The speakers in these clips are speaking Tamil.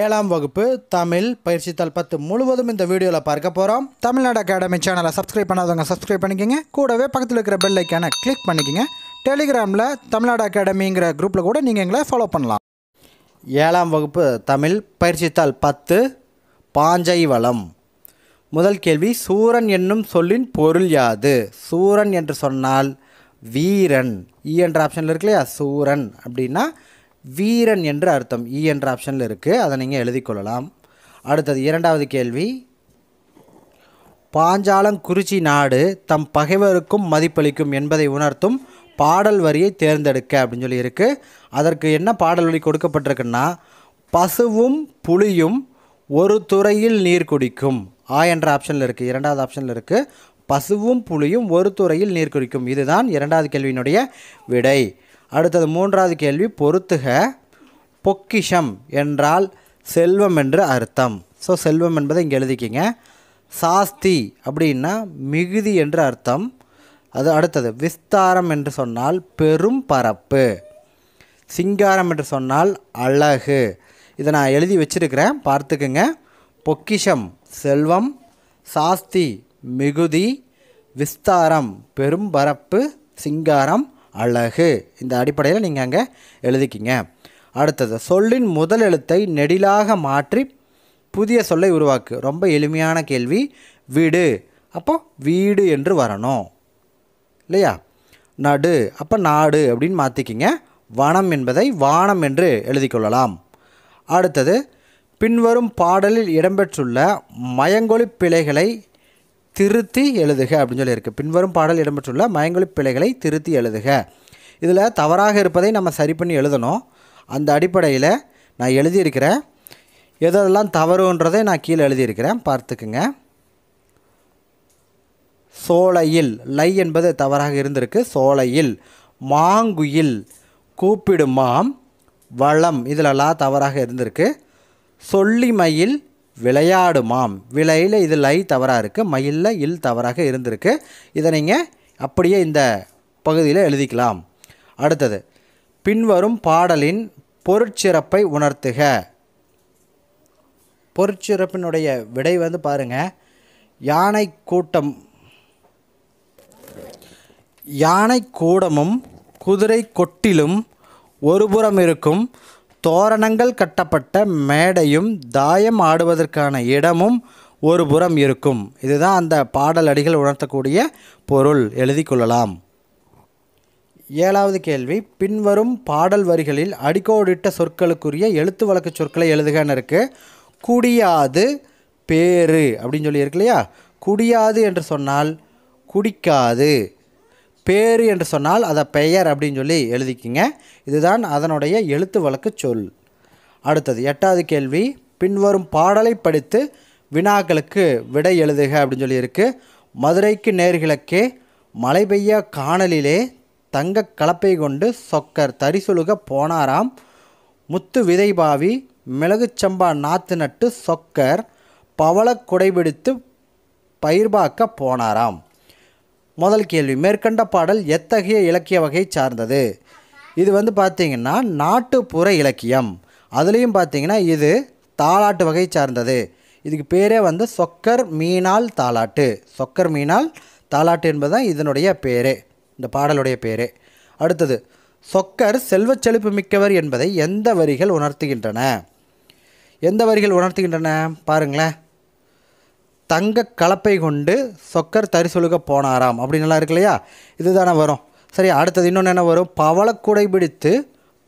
ஏழாம் வகுப்பு தமிழ் பயிற்சித்தாள் பத்து முழுவதும் இந்த வீடியோவில் பார்க்க போகிறோம் தமிழ்நாடு அகாடமி சேனலை சப்ஸ்கிரைப் பண்ணாதவங்க சப்ஸ்கிரைப் பண்ணிக்கோங்க கூடவே பக்கத்தில் இருக்கிற பெல் ஐக்கானை கிளிக் பண்ணிக்கோங்க டெலிகிராமில் தமிழ்நாடு அகாடமிங்கிற குரூப்பில் கூட நீங்கள் எங்களை ஃபாலோ பண்ணலாம் ஏழாம் வகுப்பு தமிழ் பயிற்சித்தாள் பத்து பாஞ்சை வளம் முதல் கேள்வி சூரன் என்னும் சொல்லின் பொருள் யாது சூரன் என்று சொன்னால் வீரன் ஈ e என்ற ஆப்ஷனில் இருக்கு இல்லையா சூரன் அப்படின்னா வீரன் என்று அர்த்தம் இ e என்ற ஆப்ஷனில் இருக்குது அதை நீங்கள் எழுதிக்கொள்ளலாம் அடுத்தது இரண்டாவது கேள்வி பாஞ்சாலங்குறிச்சி நாடு தம் பகைவருக்கும் மதிப்பளிக்கும் என்பதை உணர்த்தும் பாடல் வரியை தேர்ந்தெடுக்க அப்படின்னு சொல்லி இருக்குது அதற்கு என்ன பாடல் வழி கொடுக்கப்பட்டிருக்குன்னா பசுவும் புளியும் ஒரு துறையில் நீர் குடிக்கும் ஆ என்ற ஆப்ஷனில் இருக்குது இரண்டாவது ஆப்ஷனில் இருக்குது பசுவும் புளியும் ஒரு துறையில் நீர் குடிக்கும் இதுதான் இரண்டாவது கேள்வியினுடைய விடை அடுத்தது மூன்றாவது கேள்வி பொறுத்துக பொக்கிஷம் என்றால் செல்வம் என்று அர்த்தம் ஸோ செல்வம் என்பதை இங்கே எழுதிக்கிங்க சாஸ்தி அப்படின்னா மிகுதி என்று அர்த்தம் அது அடுத்தது விஸ்தாரம் என்று சொன்னால் பெரும் பரப்பு சிங்காரம் என்று சொன்னால் அழகு இதை நான் எழுதி வச்சிருக்கிறேன் பார்த்துக்குங்க பொக்கிஷம் செல்வம் சாஸ்தி மிகுதி விஸ்தாரம் பெரும் பரப்பு சிங்காரம் அழகு இந்த அடிப்படையில் நீங்கள் அங்கே எழுதிக்கிங்க அடுத்தது சொல்லின் முதல் எழுத்தை நெடிலாக மாற்றி புதிய சொல்லை உருவாக்கு ரொம்ப எளிமையான கேள்வி வீடு அப்போ வீடு என்று வரணும் இல்லையா நடு அப்போ நாடு அப்படின்னு மாற்றிக்கிங்க வனம் என்பதை வானம் என்று எழுதிக்கொள்ளலாம் அடுத்தது பின்வரும் பாடலில் இடம்பெற்றுள்ள மயங்கொழி பிழைகளை திருத்தி எழுதுக அப்படின்னு சொல்லி இருக்குது பின்வரும் பாடல் இடம்பெற்றுள்ள மயங்கொழி பிழைகளை திருத்தி எழுதுக இதில் தவறாக இருப்பதை நம்ம சரி பண்ணி எழுதணும் அந்த அடிப்படையில் நான் எழுதியிருக்கிறேன் எதெல்லாம் தவறுன்றதை நான் கீழே எழுதியிருக்கிறேன் பார்த்துக்குங்க சோலையில் லை என்பது தவறாக இருந்திருக்கு சோலையில் மாங்குயில் கூப்பிடுமாம் வளம் இதில் எல்லாம் தவறாக இருந்திருக்கு சொல்லிமையில் விளையாடுமாம் விலையில் இது ஐ தவறாக இருக்குது மயிலில் இல் தவறாக இருந்திருக்கு இதை நீங்கள் அப்படியே இந்த பகுதியில் எழுதிக்கலாம் அடுத்தது பின்வரும் பாடலின் பொருட்சிறப்பை உணர்த்துக பொருட்சிறப்பினுடைய விடை வந்து பாருங்கள் யானை கூட்டம் யானை கூடமும் குதிரை கொட்டிலும் ஒருபுறம் இருக்கும் தோரணங்கள் கட்டப்பட்ட மேடையும் தாயம் ஆடுவதற்கான இடமும் ஒரு புறம் இருக்கும் இதுதான் அந்த பாடல் அடிகள் உணர்த்தக்கூடிய பொருள் எழுதி கொள்ளலாம் ஏழாவது கேள்வி பின்வரும் பாடல் வரிகளில் அடிக்கோடிட்ட சொற்களுக்குரிய எழுத்து வழக்கு சொற்களை எழுதுகன்னு இருக்குது குடியாது பேரு அப்படின்னு சொல்லி இல்லையா குடியாது என்று சொன்னால் குடிக்காது பேர் என்று சொன்னால் அதை பெயர் அப்படின்னு சொல்லி எழுதிக்கிங்க இதுதான் அதனுடைய எழுத்து வழக்கு சொல் அடுத்தது எட்டாவது கேள்வி பின்வரும் பாடலை படித்து வினாக்களுக்கு விடை எழுதுக அப்படின்னு சொல்லி இருக்குது மதுரைக்கு நேர்கிழக்கே மழை பெய்ய காணலிலே தங்க கலப்பை கொண்டு சொக்கர் தரிசொலுக போனாராம் முத்து விதை பாவி மிளகு சம்பா நாற்று நட்டு சொக்கர் பவள குடைபிடித்து பயிர்பாக்க போனாராம் முதல் கேள்வி மேற்கண்ட பாடல் எத்தகைய இலக்கிய வகை சார்ந்தது இது வந்து பார்த்திங்கன்னா நாட்டுப்புற இலக்கியம் அதுலேயும் பார்த்தீங்கன்னா இது தாலாட்டு வகை சார்ந்தது இதுக்கு பேரே வந்து சொக்கர் மீனால் தாலாட்டு சொக்கர் மீனால் தாலாட்டு என்பது தான் இதனுடைய பேரே இந்த பாடலுடைய பேரே அடுத்தது சொக்கர் செல்வச் செழிப்பு மிக்கவர் என்பதை எந்த வரிகள் உணர்த்துகின்றன எந்த வரிகள் உணர்த்துகின்றன பாருங்களேன் தங்க கலப்பை கொண்டு சொக்கர் தரிசொழுக போனாராம் அப்படின்லாம் இருக்கு இல்லையா இது தானே வரும் சரி அடுத்தது இன்னொன்று என்ன வரும் பவள குடை பிடித்து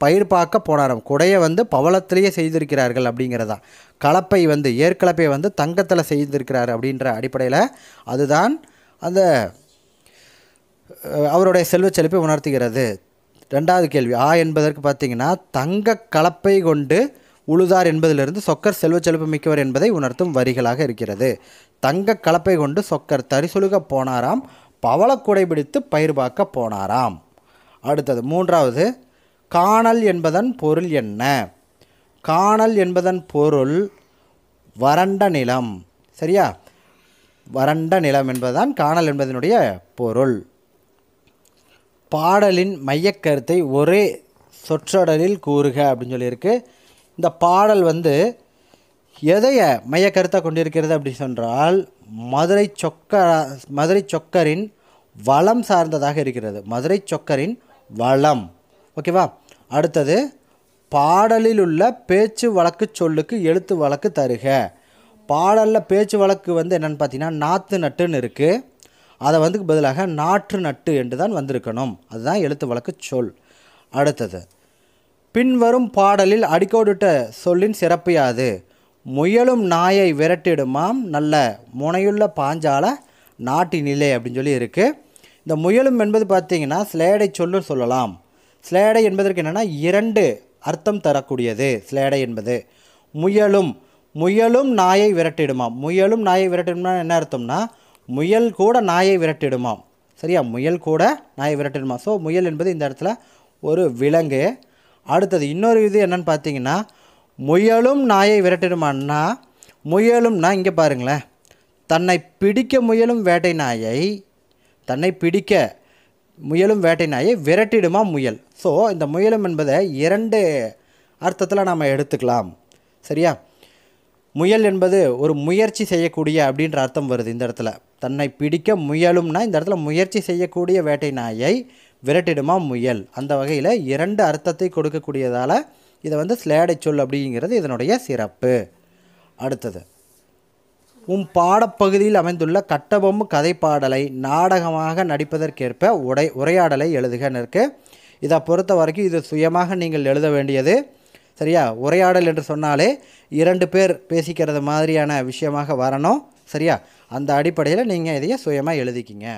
பயிர் பார்க்க போனாராம் குடையை வந்து பவளத்திலேயே செய்திருக்கிறார்கள் அப்படிங்கிறதான் கலப்பை வந்து ஏற்கலப்பை வந்து தங்கத்தில் செய்திருக்கிறார் அப்படின்ற அடிப்படையில் அதுதான் அந்த அவருடைய செல்வச் செழிப்பை உணர்த்துகிறது ரெண்டாவது கேள்வி ஆ என்பதற்கு பார்த்திங்கன்னா தங்க கலப்பை கொண்டு உழுதார் என்பதிலிருந்து சொக்கர் செல்வச்செழுப்பு மிக்கவர் என்பதை உணர்த்தும் வரிகளாக இருக்கிறது தங்க கலப்பை கொண்டு சொக்கர் தரிசொலுக போனாராம் பவளக்குடை பிடித்து பயிர் பார்க்க போனாராம் அடுத்தது மூன்றாவது காணல் என்பதன் பொருள் என்ன காணல் என்பதன் பொருள் வறண்ட நிலம் சரியா வறண்ட நிலம் என்பதுதான் காணல் என்பதனுடைய பொருள் பாடலின் மையக்கருத்தை ஒரே சொற்றொடலில் கூறுக அப்படின்னு சொல்லியிருக்கு இந்த பாடல் வந்து எதைய மைய கருத்தாக கொண்டிருக்கிறது அப்படி சொன்னால் மதுரை சொக்க மதுரை சொக்கரின் வளம் சார்ந்ததாக இருக்கிறது மதுரை சொக்கரின் வளம் ஓகேவா அடுத்தது பாடலில் உள்ள பேச்சு வழக்கு சொல்லுக்கு எழுத்து வழக்கு தருக பாடலில் பேச்சு வழக்கு வந்து என்னென்னு பார்த்தீங்கன்னா நாற்று நட்டுன்னு இருக்குது அதை வந்து பதிலாக நாற்று நட்டு என்று தான் வந்திருக்கணும் அதுதான் எழுத்து வழக்கு சொல் அடுத்தது பின்வரும் பாடலில் அடிக்கோடிட்ட சொல்லின் சிறப்பு யாது முயலும் நாயை விரட்டிடுமாம் நல்ல முனையுள்ள பாஞ்சால நிலை அப்படின்னு சொல்லி இருக்குது இந்த முயலும் என்பது பார்த்திங்கன்னா ஸ்லேடை சொல்லும் சொல்லலாம் ஸ்லேடை என்பதற்கு என்னென்னா இரண்டு அர்த்தம் தரக்கூடியது ஸ்லேடை என்பது முயலும் முயலும் நாயை விரட்டிடுமாம் முயலும் நாயை விரட்டிடுமா என்ன அர்த்தம்னா முயல் கூட நாயை விரட்டிடுமாம் சரியா முயல் கூட நாயை விரட்டிடுமா ஸோ முயல் என்பது இந்த இடத்துல ஒரு விலங்கு அடுத்தது இன்னொரு இது என்னென்னு பார்த்தீங்கன்னா முயலும் நாயை விரட்டிடுமான்னா முயலும்னா இங்கே பாருங்களேன் தன்னை பிடிக்க முயலும் வேட்டை நாயை தன்னை பிடிக்க முயலும் வேட்டை நாயை விரட்டிடுமா முயல் ஸோ இந்த முயலும் என்பதை இரண்டு அர்த்தத்தில் நாம் எடுத்துக்கலாம் சரியா முயல் என்பது ஒரு முயற்சி செய்யக்கூடிய அப்படின்ற அர்த்தம் வருது இந்த இடத்துல தன்னை பிடிக்க முயலும்னா இந்த இடத்துல முயற்சி செய்யக்கூடிய வேட்டை நாயை விரட்டிடுமா முயல் அந்த வகையில் இரண்டு அர்த்தத்தை கொடுக்கக்கூடியதால் இதை வந்து ஸ்லேடை சொல் அப்படிங்கிறது இதனுடைய சிறப்பு அடுத்தது உம் பாடப்பகுதியில் அமைந்துள்ள கட்டபொம்மு கதைப்பாடலை நாடகமாக நடிப்பதற்கேற்ப உடை உரையாடலை எழுதுகன்னு இருக்குது இதை பொறுத்த வரைக்கும் இது சுயமாக நீங்கள் எழுத வேண்டியது சரியா உரையாடல் என்று சொன்னாலே இரண்டு பேர் பேசிக்கிறது மாதிரியான விஷயமாக வரணும் சரியா அந்த அடிப்படையில் நீங்கள் இதையே சுயமாக எழுதிக்கிங்க